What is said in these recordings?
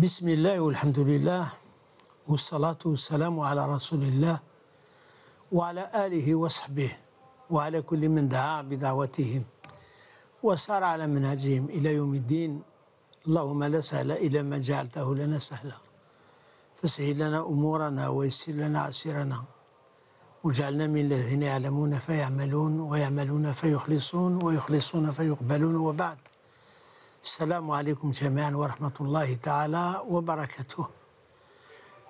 بسم الله والحمد لله والصلاة والسلام على رسول الله وعلى آله وصحبه وعلى كل من دعا بدعوتهم وسار على منهجهم إلى يوم الدين اللهم لا سهل إلا ما جعلته لنا سهلا فسهل لنا أمورنا ويسر لنا عسيرنا وجعلنا من الذين يعلمون فيعملون ويعملون فيخلصون ويخلصون فيقبلون وبعد السلام عليكم جميعا ورحمة الله تعالى وبركاته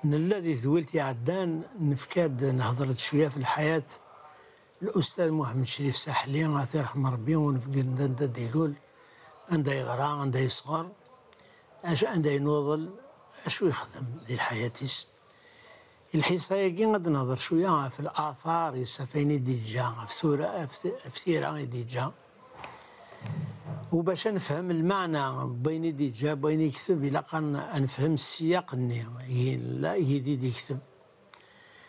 من الذي ذويلتي عدان نفكاد نهضرت شوية في الحياة الأستاذ محمد شريف ساحلي غاثي رحمة ربي ونفقد ندا ديلول عنده يغرى عنده يصغر اش عنده ينوضل اشو يخدم دي حياتيس الحصة كي غاد نهضر شوية في الآثار يسافيني ديجا في سورة في ثيرة ديجا وباش نفهم المعنى بين يدي جا بين يكتب إلا نفهم السياق ني لا يدي يكتب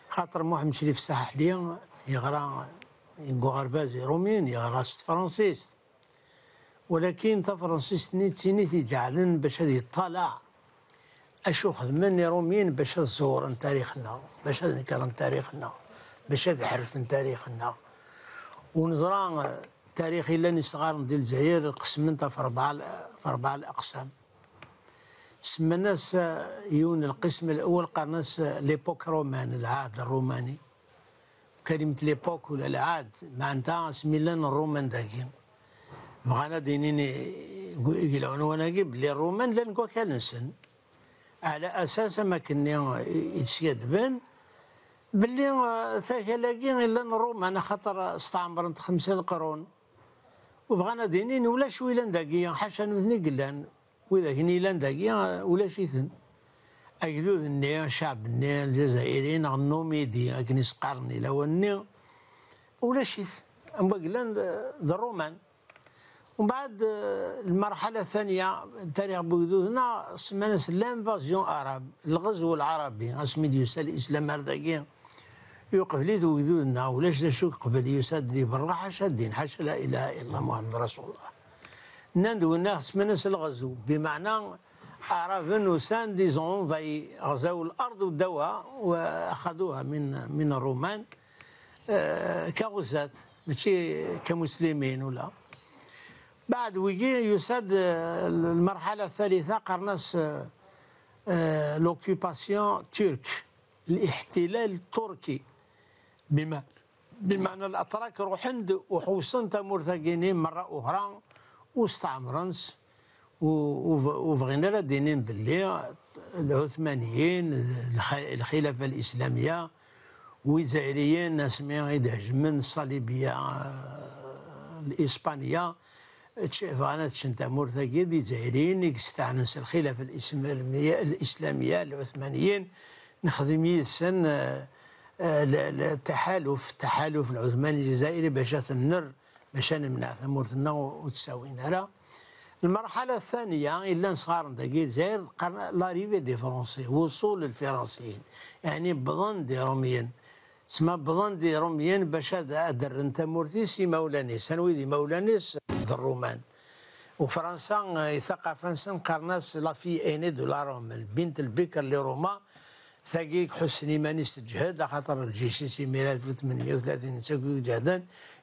خاطر محمد شريف صحح لي يغرى غرباز رومين يغرى فرانسيس ولكن تا فرانسيس نيتي جعلن باش هذه يطلع اشو مني روميين باش نزور تاريخنا باش نذكر تاريخنا باش تحرف من تاريخنا ونزران تاريخي لاني صغار ندير الجزائر قسمتها في أربعة في أربعة الأقسام سمناس آه، يون القسم الأول قرناس آه، ليبوك رومان العهد الروماني كلمة ليبوك ولا العهد معناتها سمي لنا الرومان داكين بغانا دينين يلعنون هاكي بلي الرومان لان كوكالنسن على أساس ما كنا بلي باللي آه، لاكين الا الرومان خاطر استعمرت خمسين قرون وبغانا دينين ولا شوي داكيا حاشا نوذني قلان وإذا هني لان ولا شيثن يثن أجدود شعب الني الجزائريين النوميدي أكن قرني لو ولا ولاش يثن أما قلان ذا الرومان ومن بعد المرحلة الثانية تاريخ ذنا سمانس لانفازيون أراب الغزو العربي اسمي ديوسال الإسلام هرداكيا لي ذو ذودنا ولاش ذا شو قبل يساد دي برا حاشا الدين حاشا لا اله الا الله محمد رسول الله ناندو الناس من الغزو بمعنى عرفن وسان دي زونفاي غزاو الارض والدواء واخذوها من من الرومان آه، كغزات ماشي كمسلمين ولا بعد ويجي يساد المرحله الثالثه قرناس لوكيباسيون آه، ترك آه، الاحتلال التركي بما بمعنى الاتراك روحند وحوصن مرتقينين مره اخرى واستعمرنس وفغينا دينين باللي العثمانيين الخلافه الاسلاميه وزائريين اسمي من الصليبيه آه، الاسبانيه تشافانا تشنتامور ثاكي دي زائريين يستعنس الخلافه الاسلاميه العثمانيين نخدم يسن آه، التحالف تحالف العثماني الجزائري باش تنر باش نمنع ثمورتنا وتساوي نرى المرحلة الثانية إلا صغار دقيق الجزائر لاريفي دي فرونسي وصول الفرنسيين يعني بظن دي روميين سما بظن دي روميين باش درن تمورتي سي مولانيس سنوي دي مولانيس الرومان وفرنسا ثقافة فرنسا قرناس لا في اني دو لا روم البنت البكر لروما ثقيك حسن من استجهد خاطر الجيش سي ميلاد في 38 ساكو جهدا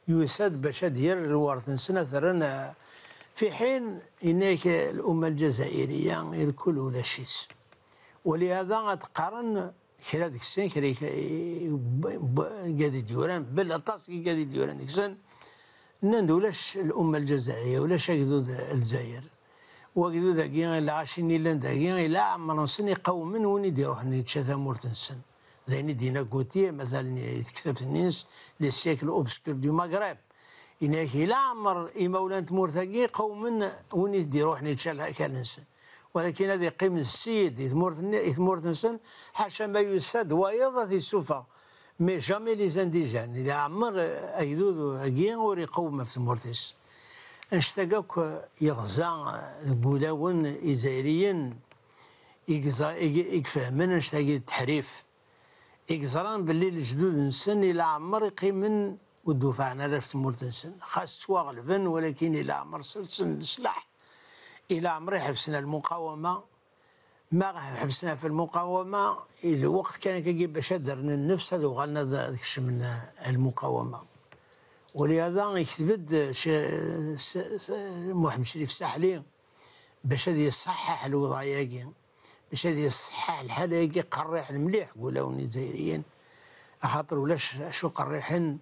يساد باش يدير الورث سنة ثرنا في حين انك الأمة الجزائرية الكل ولا شيس ولهذا تقارن كلا ديك السن كلا قادي ديوران بالعطاس كي قادي ديوران ديك السن نان ولاش الأمة الجزائرية ولاش شاكدو الجزائر وقدو إلا عاشيني لان داكي الى عمر نسن يقومن وين يديروح نيتشا مورتن سن ذاني دينا كوتي مثلا يتكتب النينس لي سيكل اوبسكور دو مغرب إنك إلى عمر إمولان تمورتاكي قومن وين يديروح نيتشا الهيكل كالنسن ولكن هذه قيم السيد يثمرت نسن حاشا ما يساد ويضا في سوفا مي جامي لي زانديجان إلى عمر أيدود وري قوم في تمورتيس أنشتا كاك يغزا المداون إزايريين إكزا إكفهمن أنشتا التحريف إكزران باللي الجدود نسن إلى عمر يقيمن ودوفع على رف تمرت تنسن خاص سوا غلفن ولكن إلى عمر سن السلاح إلى عمر حبسنا المقاومة ما حبسنا في المقاومة الوقت كان كيجيب باش درنا النفس هذا وغالنا ذاك من المقاومة ولهذا يكتبد محمد شريف الساحلي باش هذه يصحح الوضعيه كي باش هذه يصحح الحاله كي قريح مليح قولوا الجزائريين خاطر ولاش شو قريحن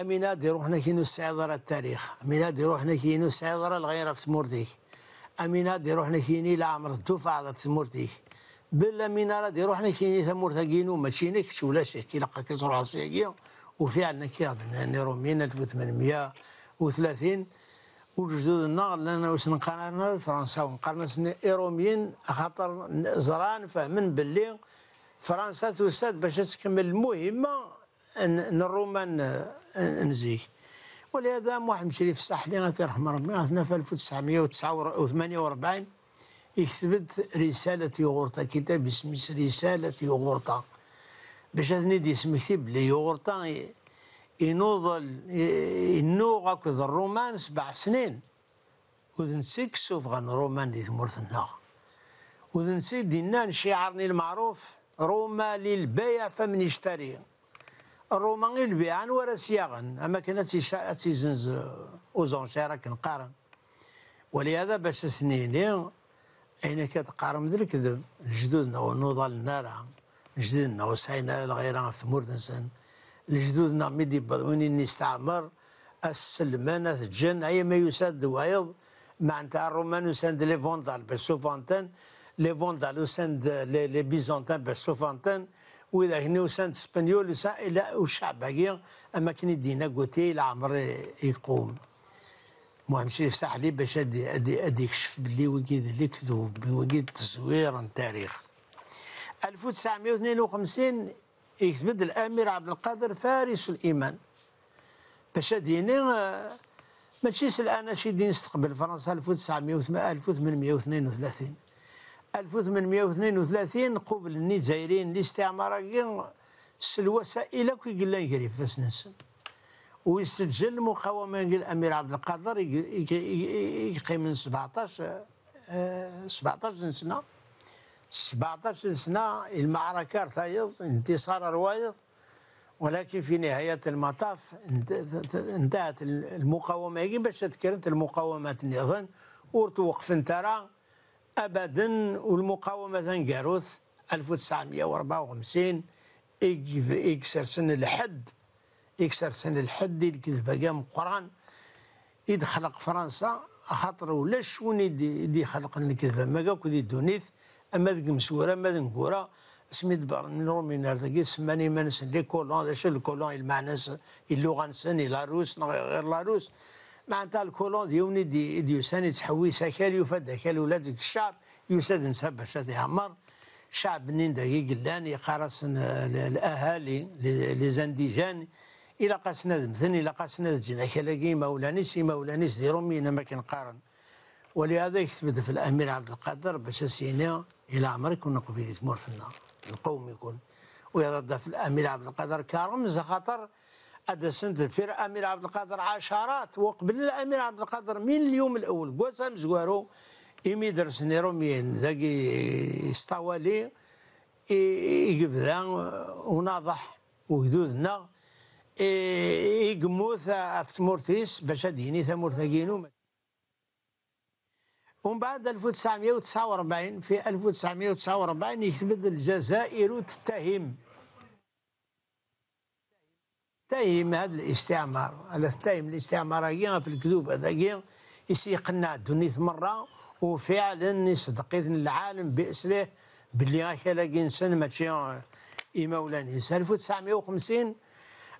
امينه دي روحنا كينو نسعد التاريخ امينه دي روحنا كينو نسعد الغيره في تمورتيك امينه دي روحنا كيني عمر الدفعه في تمورتيك بلا مينا راه دي روحنا كيني تمورتا كينو ماشي نكش ولا شي كي لقاك راسي وفي عندنا كي هنا روميين 1830 وجدودنا لنا واش نقارن فرنسا ونقارن ايروميين خاطر زران فاهمين باللي فرنسا توساد باش تكمل المهمه ان الرومان نزيك ولهذا واحد شريف في الساحلي غادي يرحم ربي غاتنا في 1948 يكتبت رسالة يوغورتا كتاب اسمه رسالة يوغورتا باش دي يسمكتي بلي يوغرطان ينوض ينوغ هكذا الرومان سبع سنين سيك سوف غن رومان دي وذن سي دينا شعارني المعروف روما للبيع فمن يشتري الروما غير البيع ولا سياغن اما كان تيزنز شارك كنقارن ولهذا باش سنيني اين كتقارن ذلك الكذب الجدودنا ونوض النار جدودنا وسعينا الغيرة في تمور نسن لجدودنا ميدي بدويني نستعمر السلمانة الجن أي ما يساد مع معناتها الرومان وساند لي فوندال باش سوفانتان لي فوندال وساند لي بيزونتان باش سوفانتان وإذا هنا وساند اسبانيول يساند إلى الشعب باقي أما كان يدينا كوتي العمر يقوم المهم شي يفسح لي باش ادي ادي ادي يكشف بلي وكيد لي كذوب وكيد تزوير التاريخ 1952 يكتبد الامير عبد القادر فارس الايمان باش ديني ماشي الان شي دين استقبل فرنسا 1900 1832 1832 قبل النيجيريين الاستعماريين الوسائل كي قلنا يجري فاس نسن ويسجل المقاومه ديال الأمير عبد القادر يقيم من 17 17 سنة 17 سنة المعركة ارتيض انتصار روايض ولكن في نهاية المطاف انتهت المقاومة هي باش تكرنت المقاومه النظام وتوقف انت أبدا والمقاومة جاروث 1954 اكسر سن الحد اكسر سن الحد الكذبة قام القران يدخلق فرنسا خاطر ولا شكون يدي خلق الكذبة ما كاك دونيث اما ذيك مسوره اما ذيك نكوره سميت بار من رومين سماني ما نسن لي كولون اش الكولون المعناس اللغه نسن روس غير لا روس معناتها الكولون ديوني دي ديو ساني اكل يفاد اكل ولا ديك الشعب يساد نساب باش يعمر شعب بنين داكي لان يقارس الاهالي لي زانديجان الى قاسنا مثلا الى قاسنا جناك لاقي مولانيس مولانيس دي رومي ما كنقارن ولهذا يكتب في الامير عبد القادر باش سينا الى عمركم نقول في مورثنا القوم يكون ويرد في الامير عبد القادر كرمز خاطر ادسنت في امير عبد القادر عشرات وقبل الامير عبد القادر من اليوم الاول قوسام زوارو إمي درس مين ذاكي استوالي يقبدا وناضح وهدودنا يقموث في تمورتيس باش اديني تمورت كينو ومن بعد 1949 في 1949 يتبدل الجزائر تتهم تتهم هذا الاستعمار على تتهم الاستعمارية في الكذوب هذا يسيقنا دونيث مرة وفعلا صدقت العالم بأسره باللي هاكا لاقي انسان ماشي يمولان انسان 1950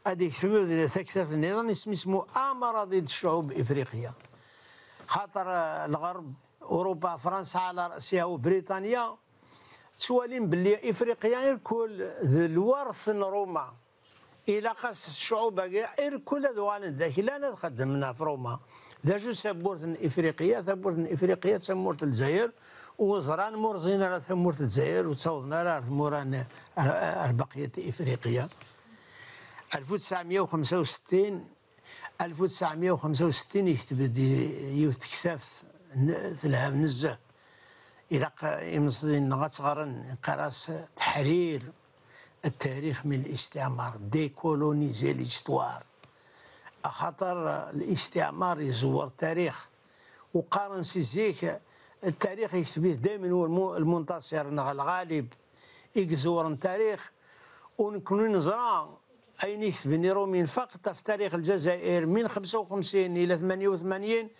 هذيك اللي تكثرت النظام اسمه مؤامرة ضد الشعوب الإفريقية خاطر الغرب اوروبا فرنسا على راسها وبريطانيا تسوالين باللي افريقيا الكل الورث روما الى قاس الشعوب غير كل دوال داخل انا خدمنا في روما ذا جو سبورت افريقيا ثبورت افريقيا تمورت الجزائر وزران على ثمورت الجزائر على ثموران بقيه افريقيا 1965 1965 يكتب يكتب ذلها نزه إلا يمصدين غتغرن قراص تحرير التاريخ من الاستعمار دي كولونيزي ليستوار خاطر الاستعمار يزور التاريخ وقارن سيزيك التاريخ يشبه دائما هو المنتصر الغالب يزور التاريخ ونكون نزرع اين يكتبني رومين فقط في تاريخ الجزائر من 55 الى 88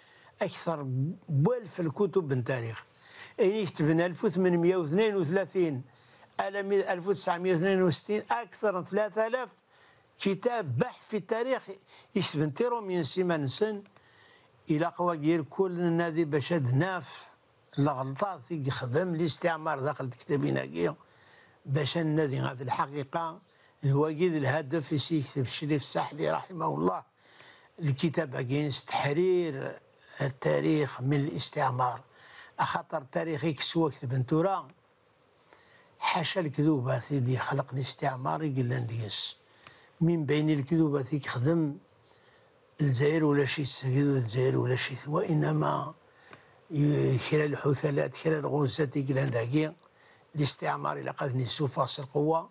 أكثر بألف الكتب من تاريخ يكتب كتبنا 1832 1962 أكثر من 3000 كتاب بحث في التاريخ يكتب تيرومين سيمانسن إلى قواقير كل نادي باش ناف الغلطات اللي خدم الاستعمار داخل كتابين باش النادي هذه الحقيقة هو قيد الهدف يكتب الشريف السحلي رحمه الله الكتاب أجينست تحرير التاريخ من الاستعمار أخطر تاريخ يكسوك بنتورا حاشا الكذوبة اللي خلق الاستعمار يقول ديس من بين الكذوبة اللي خدم الجزائر ولا شي سيد الجزائر ولا شي وإنما خلال الحثلات خلال الغزات يقول داكي الاستعمار إلى قد نسو فاس القوة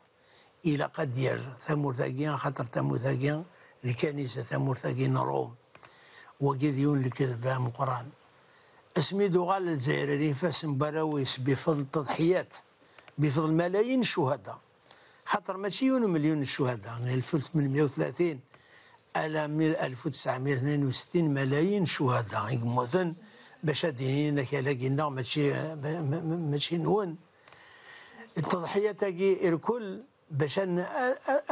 إلى قد ديال ثمور ثاقيا خاطر ثمور ثاقيا الكنيسة ثمور ثاقيا روم وكذا لكذبة مقران اسمي القرآن اسميدو غال الجزائريين فاس مبراويس بفضل تضحيات بفضل ملايين الشهداء خاطر ماشي مليون الشهداء 1830 على 1962 ملايين شهداء يموتن باش دينينا كلاقينا ماشي ماشي نون التضحيات تاعي الكل باش انا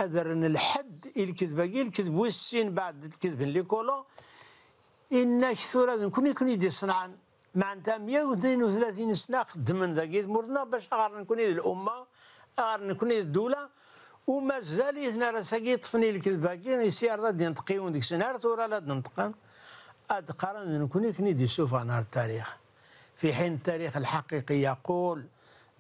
اذر الحد الكذبه الكذب والسين بعد الكذب اللي كولو إنك ثورة نكوني كوني دي صنعان معناتها 132 سنة خدمنا ذاك مرنا باش غار نكوني الأمة غار نكوني الدولة ومازال إذن راه ساكي طفني الكذبة كي يسير غادي نتقيون ديك السنة تورا لا ننطق أد قرن نكوني يكون دي سوف نهار التاريخ في حين التاريخ الحقيقي يقول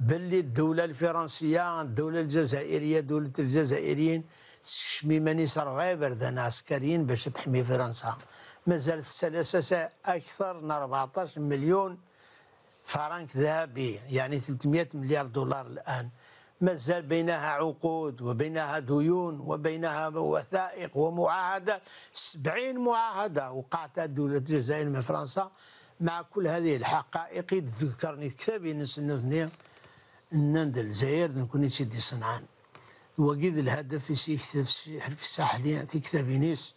باللي الدولة الفرنسية الدولة الجزائرية دولة الجزائريين تشمي ماني صار غير بردان عسكريين باش تحمي فرنسا ما زالت السلاسة أكثر من 14 مليون فرنك ذهبي يعني 300 مليار دولار الآن ما زال بينها عقود وبينها ديون وبينها وثائق ومعاهدات 70 معاهدة وقعتها دولة الجزائر مع فرنسا مع كل هذه الحقائق تذكرني كتابي نسنثني نند الجزائر نكون سيدي صنعان وقيد الهدف في كتاب في ساحلي في كتابي نيس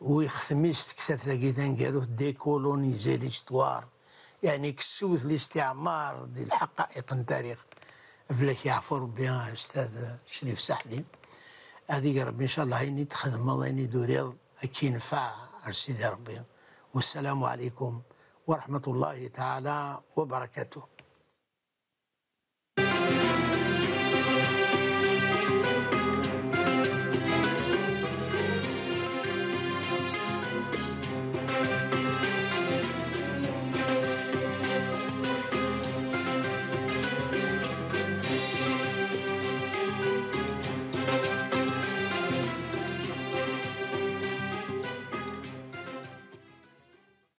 ويختميش تكتاب تاقي تنقالو ديكولونيزي ليستوار يعني كسوث الاستعمار دي الحقائق التاريخ فلاك يعفو ربي استاذ شريف سحلي هذيك ربي ان شاء الله هيني تخدم الله عيني دوريض كي ينفع سيدي ربي والسلام عليكم ورحمه الله تعالى وبركاته